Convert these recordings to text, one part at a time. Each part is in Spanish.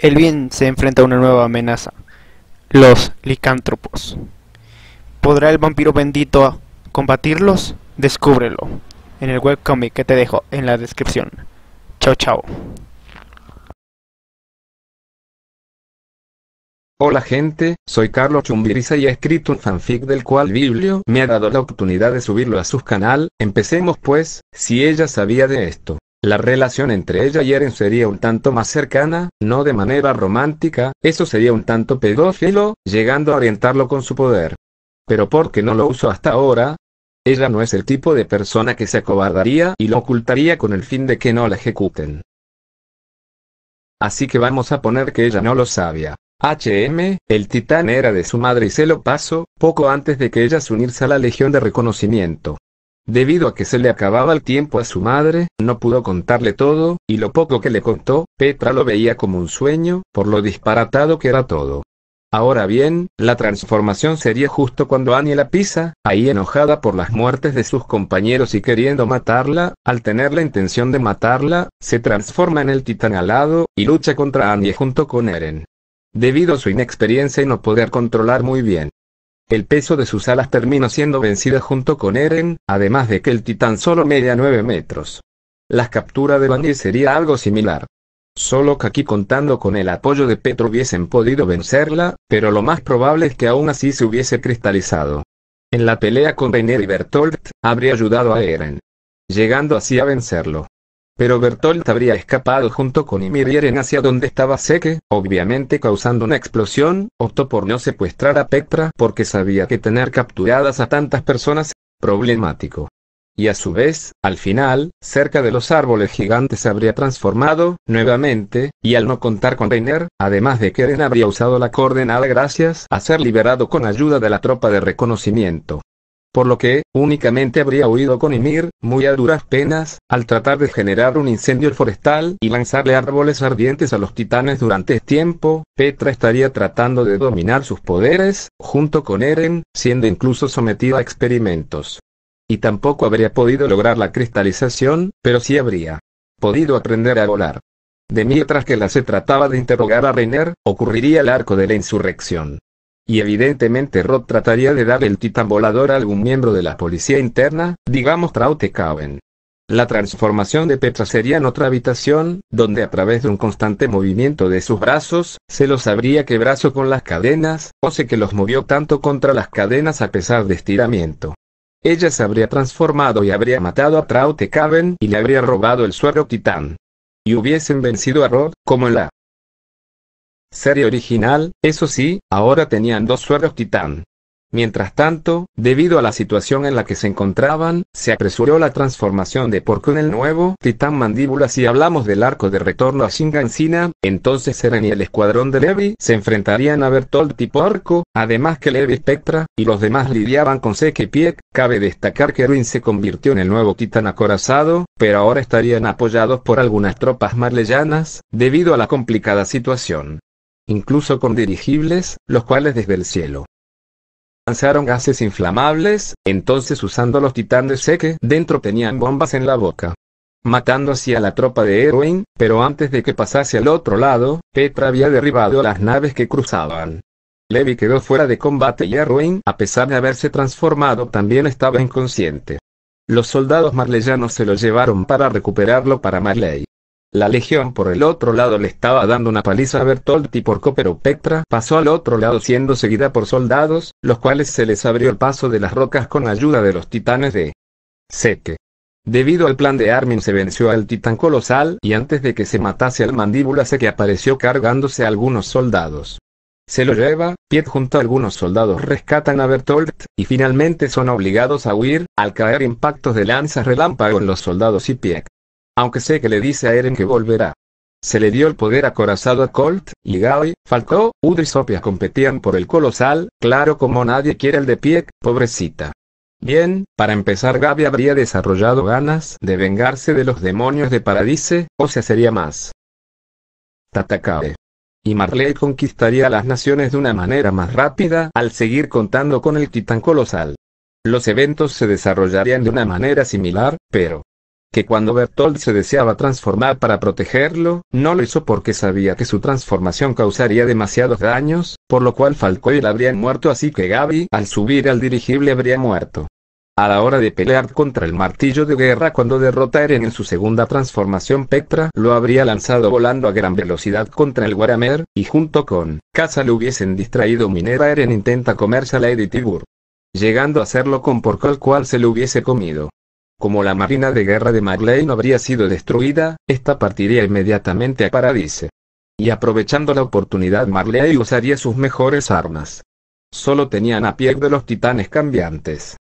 El bien se enfrenta a una nueva amenaza, los licántropos. ¿Podrá el vampiro bendito combatirlos? Descúbrelo en el webcomic que te dejo en la descripción. Chao, chao. Hola gente, soy Carlos Chumbiriza y he escrito un fanfic del cual Biblio me ha dado la oportunidad de subirlo a su canal, empecemos pues, si ella sabía de esto. La relación entre ella y Eren sería un tanto más cercana, no de manera romántica, eso sería un tanto pedófilo, llegando a orientarlo con su poder. Pero ¿por qué no lo usó hasta ahora? Ella no es el tipo de persona que se acobardaría y lo ocultaría con el fin de que no la ejecuten. Así que vamos a poner que ella no lo sabía. HM, el titán era de su madre y se lo pasó, poco antes de que ella se unirse a la Legión de Reconocimiento. Debido a que se le acababa el tiempo a su madre, no pudo contarle todo, y lo poco que le contó, Petra lo veía como un sueño, por lo disparatado que era todo. Ahora bien, la transformación sería justo cuando Annie la pisa, ahí enojada por las muertes de sus compañeros y queriendo matarla, al tener la intención de matarla, se transforma en el titán alado, y lucha contra Annie junto con Eren. Debido a su inexperiencia y no poder controlar muy bien el peso de sus alas terminó siendo vencida junto con Eren, además de que el titán solo media 9 metros. La captura de Vanir sería algo similar. Solo que aquí contando con el apoyo de Petro hubiesen podido vencerla, pero lo más probable es que aún así se hubiese cristalizado. En la pelea con Reiner y Bertolt, habría ayudado a Eren. Llegando así a vencerlo. Pero Bertolt habría escapado junto con Eren hacia donde estaba Seke, obviamente causando una explosión, optó por no secuestrar a Petra porque sabía que tener capturadas a tantas personas, problemático y a su vez, al final, cerca de los árboles gigantes se habría transformado, nuevamente, y al no contar con Reiner, además de que Eren habría usado la coordenada gracias a ser liberado con ayuda de la tropa de reconocimiento por lo que, únicamente habría huido con Ymir, muy a duras penas, al tratar de generar un incendio forestal y lanzarle árboles ardientes a los titanes durante tiempo, Petra estaría tratando de dominar sus poderes, junto con Eren, siendo incluso sometida a experimentos. Y tampoco habría podido lograr la cristalización, pero sí habría podido aprender a volar. De mientras que la se trataba de interrogar a Reiner, ocurriría el arco de la insurrección y evidentemente Rod trataría de dar el titán volador a algún miembro de la policía interna, digamos Caben. La transformación de Petra sería en otra habitación, donde a través de un constante movimiento de sus brazos, se los habría que brazo con las cadenas, o se que los movió tanto contra las cadenas a pesar de estiramiento. Ella se habría transformado y habría matado a Caben y le habría robado el suero titán. Y hubiesen vencido a Rod, como la Serie original, eso sí, ahora tenían dos sueros titán. Mientras tanto, debido a la situación en la que se encontraban, se apresuró la transformación de Porco en el nuevo Titán Mandíbula. Si hablamos del arco de retorno a Shingansina, entonces Eren y el escuadrón de Levi se enfrentarían a Bertolt y Porco, además que Levi Spectra y los demás lidiaban con Seke y Cabe destacar que Ruin se convirtió en el nuevo Titán acorazado, pero ahora estarían apoyados por algunas tropas marleyanas, debido a la complicada situación incluso con dirigibles, los cuales desde el cielo lanzaron gases inflamables, entonces usando los titanes sé que dentro tenían bombas en la boca. Matando así a la tropa de Erwin, pero antes de que pasase al otro lado, Petra había derribado las naves que cruzaban. Levi quedó fuera de combate y Erwin, a pesar de haberse transformado, también estaba inconsciente. Los soldados marleyanos se lo llevaron para recuperarlo para Marley. La legión por el otro lado le estaba dando una paliza a Bertolt y por pero Petra pasó al otro lado siendo seguida por soldados, los cuales se les abrió el paso de las rocas con ayuda de los titanes de Seque. Debido al plan de Armin se venció al titán colosal y antes de que se matase al mandíbula Seque apareció cargándose a algunos soldados. Se lo lleva, Piet junto a algunos soldados rescatan a Bertolt, y finalmente son obligados a huir, al caer impactos de lanzas relámpago en los soldados y Piet aunque sé que le dice a Eren que volverá. Se le dio el poder acorazado a Colt, y Udre Falcó, Udrisopia competían por el colosal, claro como nadie quiere el de pie, pobrecita. Bien, para empezar Gaby habría desarrollado ganas de vengarse de los demonios de Paradise, o se sería más. Tatakae. Y Marley conquistaría las naciones de una manera más rápida al seguir contando con el titán colosal. Los eventos se desarrollarían de una manera similar, pero que cuando Bertolt se deseaba transformar para protegerlo, no lo hizo porque sabía que su transformación causaría demasiados daños, por lo cual Falco él habrían muerto así que Gaby al subir al dirigible habría muerto. A la hora de pelear contra el martillo de guerra cuando derrota a Eren en su segunda transformación Petra lo habría lanzado volando a gran velocidad contra el Warhammer, y junto con Casa le hubiesen distraído Minera Eren intenta comerse a Lady Tibur. Llegando a hacerlo con Porco al cual se le hubiese comido. Como la Marina de Guerra de Marley no habría sido destruida, esta partiría inmediatamente a Paradise. Y aprovechando la oportunidad Marley usaría sus mejores armas. Solo tenían a pie de los titanes cambiantes.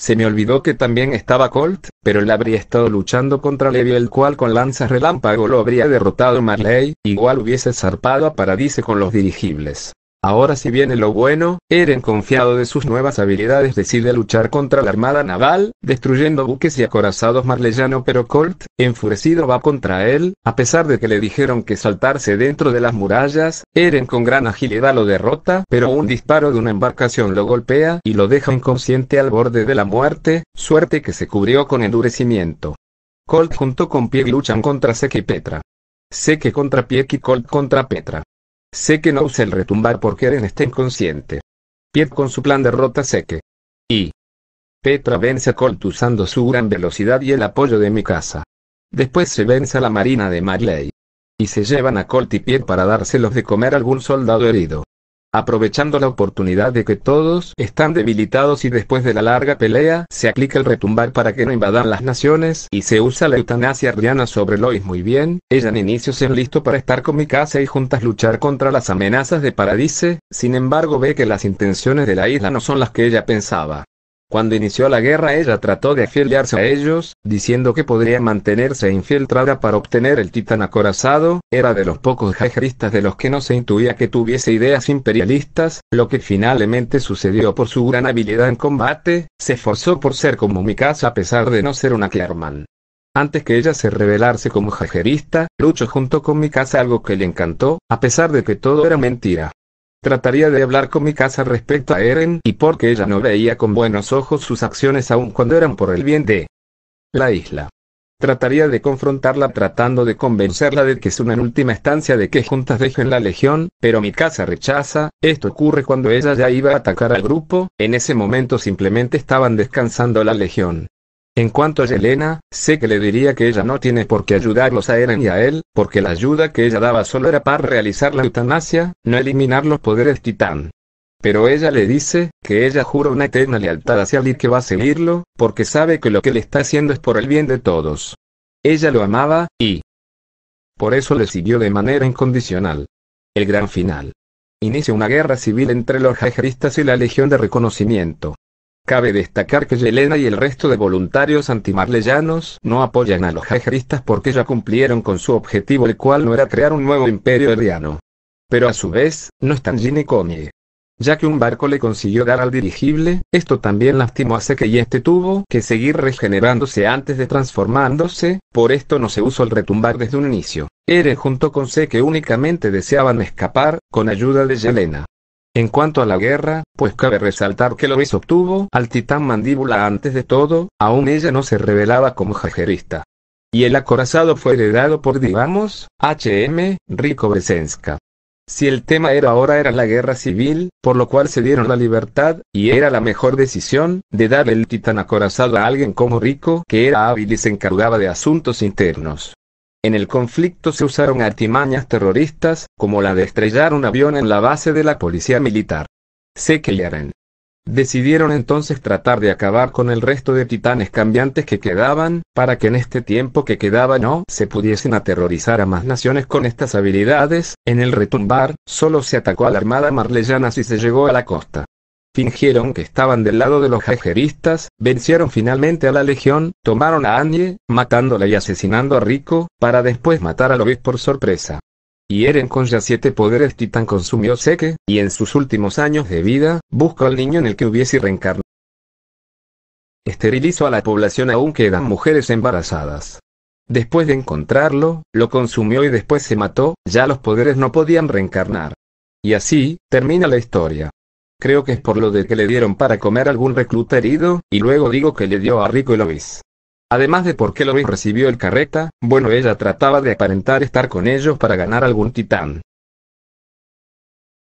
Se me olvidó que también estaba Colt, pero él habría estado luchando contra Levi el cual con lanzas relámpago lo habría derrotado Marley, igual hubiese zarpado a Paradise con los dirigibles. Ahora si viene lo bueno, Eren confiado de sus nuevas habilidades decide luchar contra la armada naval, destruyendo buques y acorazados marleyano pero Colt, enfurecido va contra él, a pesar de que le dijeron que saltarse dentro de las murallas, Eren con gran agilidad lo derrota, pero un disparo de una embarcación lo golpea y lo deja inconsciente al borde de la muerte, suerte que se cubrió con endurecimiento. Colt junto con Pieck luchan contra Seke y Petra. Seke contra Pieck y Colt contra Petra. Sé que no usa el retumbar porque Eren está inconsciente. Piet con su plan derrota que. Y. Petra vence a Colt usando su gran velocidad y el apoyo de mi casa. Después se vence a la marina de Marley. Y se llevan a Colt y Piet para dárselos de comer a algún soldado herido aprovechando la oportunidad de que todos están debilitados y después de la larga pelea se aplica el retumbar para que no invadan las naciones y se usa la eutanasia ardiana sobre Lois muy bien, ella en inicio se listo para estar con mi casa y juntas luchar contra las amenazas de Paradise, sin embargo ve que las intenciones de la isla no son las que ella pensaba. Cuando inició la guerra ella trató de afiliarse a ellos, diciendo que podría mantenerse infiltrada para obtener el titán acorazado, era de los pocos jajeristas de los que no se intuía que tuviese ideas imperialistas, lo que finalmente sucedió por su gran habilidad en combate, se esforzó por ser como Mikasa a pesar de no ser una Clerman. Antes que ella se revelase como jajerista, luchó junto con Mikasa algo que le encantó, a pesar de que todo era mentira. Trataría de hablar con mi casa respecto a Eren y porque ella no veía con buenos ojos sus acciones aun cuando eran por el bien de la isla. Trataría de confrontarla tratando de convencerla de que es una última estancia de que juntas dejen la legión, pero mi casa rechaza, esto ocurre cuando ella ya iba a atacar al grupo, en ese momento simplemente estaban descansando la legión. En cuanto a Yelena, sé que le diría que ella no tiene por qué ayudarlos a Eren y a él, porque la ayuda que ella daba solo era para realizar la eutanasia, no eliminar los poderes titán. Pero ella le dice, que ella jura una eterna lealtad hacia y que va a seguirlo, porque sabe que lo que le está haciendo es por el bien de todos. Ella lo amaba, y... Por eso le siguió de manera incondicional. El gran final. Inicia una guerra civil entre los jajaristas y la Legión de Reconocimiento. Cabe destacar que Yelena y el resto de voluntarios antimarleyanos no apoyan a los jajeristas porque ya cumplieron con su objetivo el cual no era crear un nuevo imperio herriano. Pero a su vez, no están Gine Connie. Ya que un barco le consiguió dar al dirigible, esto también lastimó a Seke y este tuvo que seguir regenerándose antes de transformándose, por esto no se usó el retumbar desde un inicio. Eren junto con que únicamente deseaban escapar, con ayuda de Yelena. En cuanto a la guerra, pues cabe resaltar que Lois obtuvo al titán mandíbula antes de todo, aún ella no se revelaba como jajerista. Y el acorazado fue heredado por digamos, H.M. Rico Bresenska. Si el tema era ahora era la guerra civil, por lo cual se dieron la libertad, y era la mejor decisión, de dar el titán acorazado a alguien como Rico, que era hábil y se encargaba de asuntos internos. En el conflicto se usaron artimañas terroristas, como la de estrellar un avión en la base de la policía militar. Se que Decidieron entonces tratar de acabar con el resto de titanes cambiantes que quedaban, para que en este tiempo que quedaba no se pudiesen aterrorizar a más naciones con estas habilidades, en el retumbar, solo se atacó a la armada marleyana si se llegó a la costa fingieron que estaban del lado de los jajeristas, vencieron finalmente a la legión, tomaron a Annie, matándola y asesinando a Rico, para después matar a Lovis por sorpresa. Y Eren con ya siete poderes titán consumió Seque, y en sus últimos años de vida, buscó al niño en el que hubiese reencarnado. Esterilizó a la población aún quedan mujeres embarazadas. Después de encontrarlo, lo consumió y después se mató, ya los poderes no podían reencarnar. Y así, termina la historia. Creo que es por lo de que le dieron para comer algún recluta herido, y luego digo que le dio a Rico y Lois. Además de por qué Lois recibió el carreta, bueno ella trataba de aparentar estar con ellos para ganar algún titán.